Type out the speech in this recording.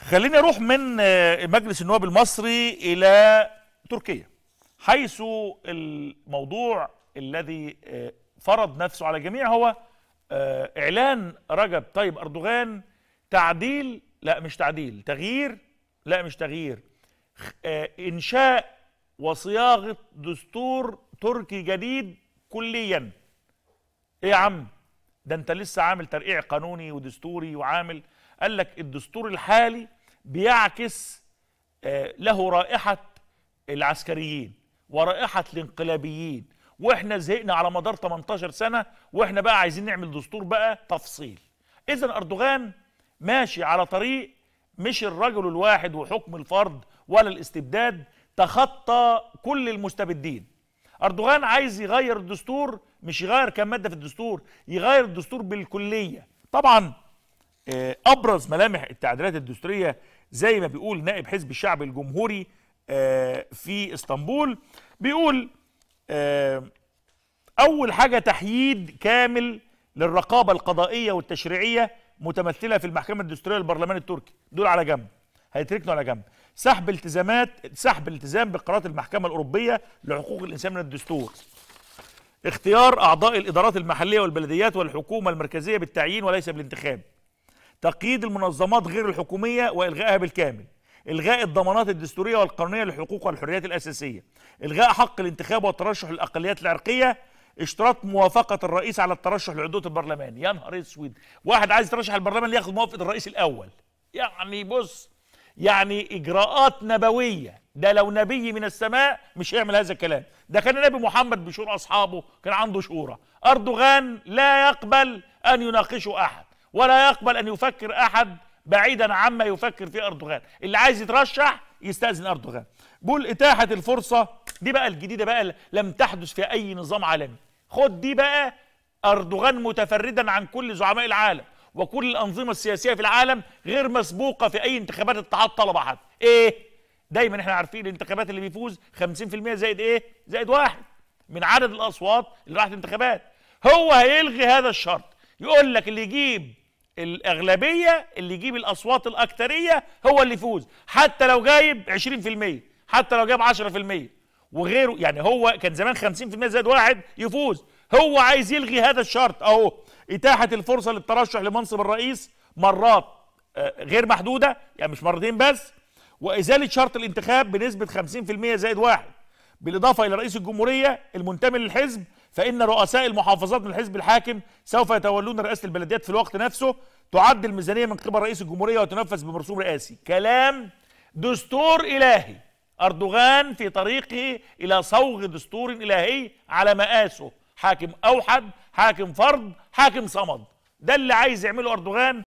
خليني اروح من آه، مجلس النواب المصري الى تركيا حيث الموضوع الذي آه، فرض نفسه على الجميع هو آه، اعلان رجب طيب اردوغان تعديل لا مش تعديل تغيير لا مش تغيير انشاء وصياغه دستور تركي جديد كليا ايه يا عم ده انت لسه عامل ترقيع قانوني ودستوري وعامل قال لك الدستور الحالي بيعكس آه، له رائحة العسكريين ورائحة الانقلابيين واحنا زهقنا على مدار 18 سنة واحنا بقى عايزين نعمل دستور بقى تفصيل اذا اردوغان ماشي على طريق مش الرجل الواحد وحكم الفرد ولا الاستبداد تخطى كل المستبدين اردوغان عايز يغير الدستور مش يغير كم ماده في الدستور يغير الدستور بالكليه طبعا آه، ابرز ملامح التعديلات الدستوريه زي ما بيقول نائب حزب الشعب الجمهوري آه، في اسطنبول بيقول آه، اول حاجه تحييد كامل للرقابه القضائيه والتشريعيه متمثله في المحكمه الدستوريه للبرلمان التركي دول على جنب هيتركنوا على جنب سحب التزامات سحب الالتزام بقرارات المحكمه الاوروبيه لحقوق الانسان من الدستور اختيار اعضاء الادارات المحليه والبلديات والحكومه المركزيه بالتعيين وليس بالانتخاب تقييد المنظمات غير الحكومية وإلغائها بالكامل إلغاء الضمانات الدستورية والقانونية للحقوق والحريات الأساسية إلغاء حق الانتخاب والترشح للأقليات العرقية اشتراط موافقة الرئيس على الترشح لعدوة البرلمان يا نهار اسود واحد عايز يترشح البرلمان ياخد موافقة الرئيس الأول يعني بص يعني إجراءات نبوية ده لو نبي من السماء مش هيعمل هذا الكلام ده كان النبي محمد بشور أصحابه كان عنده شورى أردوغان لا يقبل أن يناقشه أحد ولا يقبل أن يفكر أحد بعيدا عما يفكر فيه أردوغان اللي عايز يترشح يستأذن أردوغان بول إتاحة الفرصة دي بقى الجديدة بقى لم تحدث في أي نظام عالمي خد دي بقى أردوغان متفردا عن كل زعماء العالم وكل الأنظمة السياسية في العالم غير مسبوقة في أي انتخابات اتحاد طلبة حد إيه؟ دايما احنا عارفين الانتخابات اللي بيفوز 50% زائد إيه؟ زائد واحد من عدد الأصوات اللي راحت انتخابات هو هيلغي هذا الشرط يقول لك اللي يجيب الاغلبيه اللي يجيب الاصوات الاكثريه هو اللي يفوز حتى لو جايب 20% حتى لو جايب 10% وغيره يعني هو كان زمان 50% زائد واحد يفوز هو عايز يلغي هذا الشرط اهو اتاحه الفرصه للترشح لمنصب الرئيس مرات آه، غير محدوده يعني مش مرتين بس وازاله شرط الانتخاب بنسبه 50% زائد واحد بالاضافه الى رئيس الجمهوريه المنتمي للحزب فإن رؤساء المحافظات من الحزب الحاكم سوف يتولون رئاسة البلديات في الوقت نفسه تعد الميزانية من قبل رئيس الجمهورية وتنفذ بمرسوم رئاسي كلام دستور إلهي أردوغان في طريقه إلى صوغ دستور إلهي على مقاسه حاكم أوحد حاكم فرد حاكم صمد ده اللي عايز يعمله أردوغان